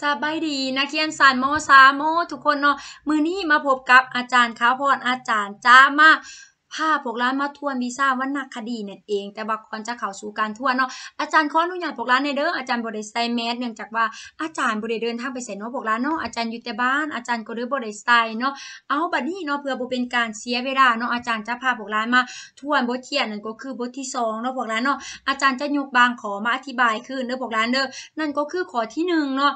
สบายดีนักเรียนสานโมสาโมทุกคนเนาะมือนี้มาพบกับอาจารย์ข้าวพรอาจารย์จ้ามาพาพวกร้านมาทวนวีซ่าวันนักคดีนั่นเอง แต่ว่าก่อนจะเข้าสู่การทวนเนาะอาจารย์ขออนุญาตพวกร้านในเด้ออาจารย์บริสไตแมสเนื่องจากว่าอาจารย์บริเดินทางไปใส่นอพวกร้านเนาะอาจารย์อยู่แต่บ้านอาจารย์ก็เลยบ่ิสไตเนาะเอาบัดนี้เนาะเพื่อบ่เป็นการเสียเวลาเนาะอาจารย์จะพาพวกร้านมาทวนบทเขียนนั่นก็คือบทที่2เนาะพวกร้านเนาะอาจารย์จะยกบางขอมาอธิบายขึ้นเด้อพวกร้านเด้อนั่นก็คือขอที่1เนาะ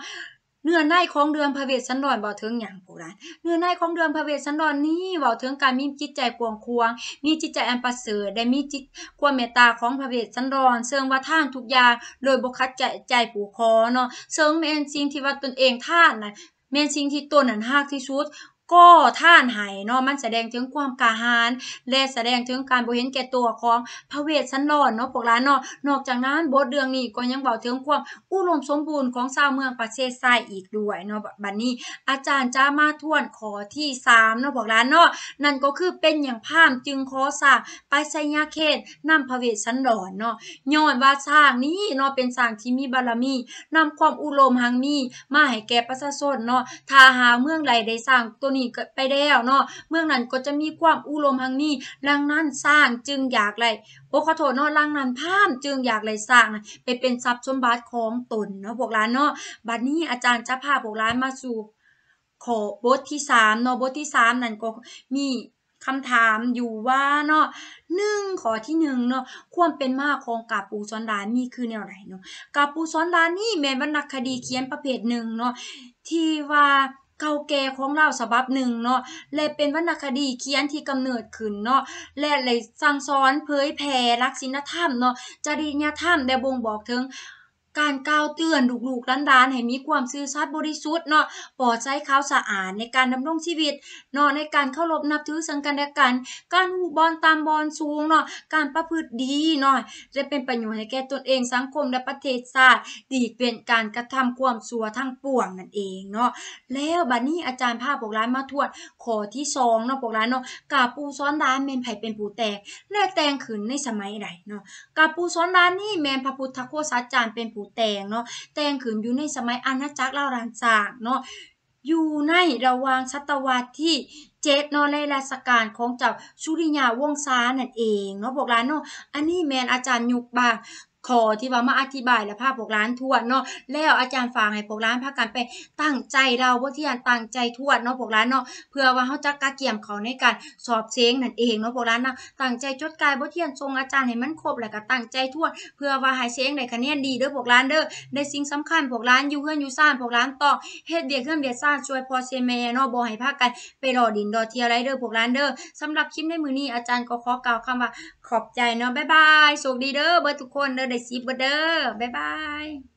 เนื้อในของเดือนพระเวสสันดรบ่าวเถิงอย่างโบราณเนื้อในของเดือนพระเวสสันดรนี่บวเถิงการมีจิตใจกวงควงมีจิตใจอันประเสริฐได้มีจิตความเมตตาของพระเวสสันดรเสริมว่าท่านทุกยาโดยบกคัดใจใจผูคอเนาะเสริมเมนสิ่งที่ว่าตนเองท่านนะเมนสิ่งที่ตนนั้นหักที่สุดก็ท่านหายเนาะมันแสดงถึงความกาหารและแสดงถึงการบิเห็นแก่ตัวของพระเวสสันดรเนาะพวกหลานเนาะนอกจากนั้นบทเรื่องนี้ก็ยังบอกถึงความอุดมสมบูรณ์ของชาวเมืองประเทศไทยอีกด้วยเนาะบัดนี้อาจารย์จ้ามาทวนขอที่3เนาะพวกหลานเนาะนั่นก็คือเป็นอย่างพามจึงขอสร้างไปไซยาเขตนำพระเวสสันดรเนาะย้อนว่าสร้างนี้เนาะเป็นสร้างที่มีบารมีนำความอุดมหังมีมาให้แก่ประชาชนเนาะทาหาเมืองใดได้สร้างตัวนี้ี้ไปแล้วเนาะ เมืองนั้นก็จะมีความอุลมทังนี้ดังนั้นสร้างจึงอยากไรโอขอโทษเนาะลังนั้นพามจึงอยากไรสร้างนะไปเป็นทรัพย์สมบัติของตนเนาะพวกร้านเนาะ บัดนี้อาจารย์จะพาพวกร้านมาสู่ขอบทที่สามเนาะ บทที่สามนั่นก็มีคำถามอยู่ว่าเนาะหนึ่งขอที่หนึ่งเนาะ ความเป็นมาของกาปูซอนร้านนี่คือแนวไหนเนาะ กาปูซอนร้านนี่แม่นวรรณคดีเขียนประเภทหนึ่งเนาะ ที่ว่าเก่าแก่ของเราฉบับหนึ่งเนาะและเป็นวรรณคดีเขียนที่กำเนิดขึ้นเนาะและเลยสั่งสอนเผยแผ่ลักษิณธรรมเนาะจริยธรรมได้บ่งบอกถึงการก้าวเตือนลูกๆล้านๆ ให้มีความซื่อสัตย์บริสุทธิ์เนาะปลอดใช้ข้าวสะอาดในการดำรงชีวิต เนาะในการเคารพนับถือสังกันและกัน การหูบอลตามบอลสูงเนาะ การประพฤติดีเนาะ จะเป็นประโยชน์ให้แก่ตนเองสังคมและประเทศชาติ ดีเป็นการกระทำความสัวทั้งปวงนั่นเองเนาะ แล้วบัดนี้อาจารย์พาพอกร้านมาทวดขอที่สองเนาะพอกร้านเนาะกาปูซ้อนร้านเมนไผ่เป็นผู้แตกและแตงขืนในสมัยใดเนาะกาปูซ้อนร้านนี่แมนพระพุทธโคสาจารย์เป็นผู้แตงเนาะแตงขืนอยู่ในสมัย อาณาจักรเล่ารานจางเนาะอยู่ในระวางศตวรรษที่เจ็ดนอะในราชการของเจ้าชุริยาวงศานั่นเองเนาะบอกแล้วเนาะอันนี้แมนอาจารย์ยุกบางขอที่ว่ามาอธิบายและภาพพวกร้านทวดเนาะแล้วอาจารย์ฝากให้พวกร้านพากันไปตั้งใจเราว่าที่อยนตั้งใจทวดเนาะพวกร้านเนาะเพื่อว่าเขาจะกระเกี่ยมเขาในการสอบเซงนั่นเองเนาะพวกร้านเนาะตั้งใจจดกายบ่เที่ยนทรงอาจารย์ให้มันครบแล้วก็ตั้งใจทวดเพื่อว่าหายเซงในคะแนนดีเด้อพวกร้านเด้อในสิ่งสำคัญพวกร้านอยู่เพื่อนอยู่ซ่านพวกร้านต่อเฮ็ดเดียเเรื่องเดียซ่านช่วยพอเซเมเนาะบกให้พากันไปรอดินรอเทียไรเด้อพวกร้านเด้อสำหรับคลิปในมือนี้อาจารย์ก็ขอกล่าวคำว่าขอบใจเนาะบ๊ายบายโชคดีเด้อเบอร์ทุกคนเด้อได้ซิปบ่เด้อบ๊ายบาย